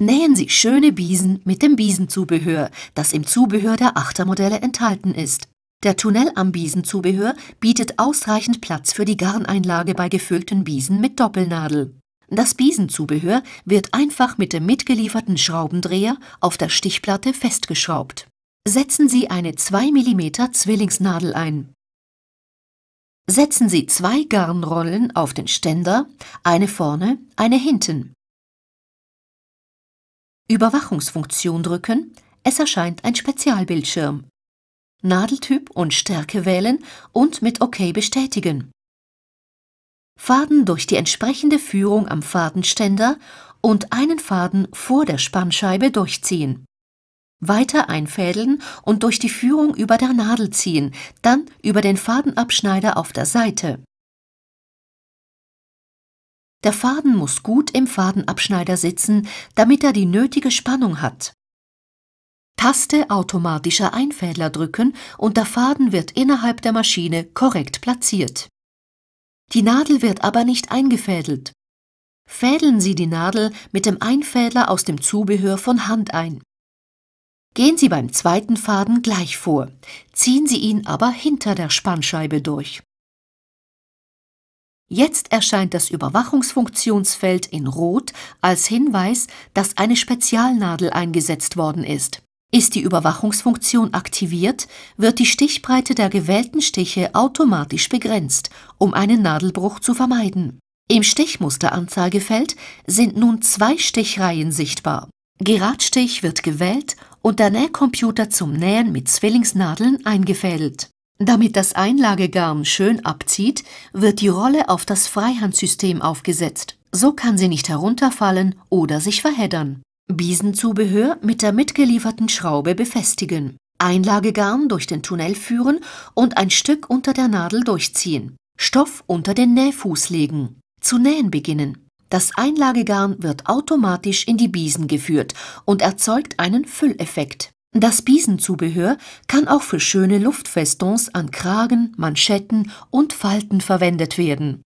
nähen Sie schöne Biesen mit dem Biesenzubehör, das im Zubehör der Achtermodelle enthalten ist. Der Tunnel am Biesenzubehör bietet ausreichend Platz für die Garneinlage bei gefüllten Biesen mit Doppelnadel. Das Biesenzubehör wird einfach mit dem mitgelieferten Schraubendreher auf der Stichplatte festgeschraubt. Setzen Sie eine 2 mm Zwillingsnadel ein. Setzen Sie zwei Garnrollen auf den Ständer, eine vorne, eine hinten. Überwachungsfunktion drücken, es erscheint ein Spezialbildschirm. Nadeltyp und Stärke wählen und mit OK bestätigen. Faden durch die entsprechende Führung am Fadenständer und einen Faden vor der Spannscheibe durchziehen. Weiter einfädeln und durch die Führung über der Nadel ziehen, dann über den Fadenabschneider auf der Seite. Der Faden muss gut im Fadenabschneider sitzen, damit er die nötige Spannung hat. Taste automatischer Einfädler drücken und der Faden wird innerhalb der Maschine korrekt platziert. Die Nadel wird aber nicht eingefädelt. Fädeln Sie die Nadel mit dem Einfädler aus dem Zubehör von Hand ein. Gehen Sie beim zweiten Faden gleich vor, ziehen Sie ihn aber hinter der Spannscheibe durch. Jetzt erscheint das Überwachungsfunktionsfeld in Rot als Hinweis, dass eine Spezialnadel eingesetzt worden ist. Ist die Überwachungsfunktion aktiviert, wird die Stichbreite der gewählten Stiche automatisch begrenzt, um einen Nadelbruch zu vermeiden. Im Stichmusteranzeigefeld sind nun zwei Stichreihen sichtbar. Geradstich wird gewählt und der Nähcomputer zum Nähen mit Zwillingsnadeln eingefädelt. Damit das Einlagegarn schön abzieht, wird die Rolle auf das Freihandsystem aufgesetzt. So kann sie nicht herunterfallen oder sich verheddern. Biesenzubehör mit der mitgelieferten Schraube befestigen. Einlagegarn durch den Tunnel führen und ein Stück unter der Nadel durchziehen. Stoff unter den Nähfuß legen. Zu nähen beginnen. Das Einlagegarn wird automatisch in die Biesen geführt und erzeugt einen Fülleffekt. Das Biesenzubehör kann auch für schöne Luftfestons an Kragen, Manschetten und Falten verwendet werden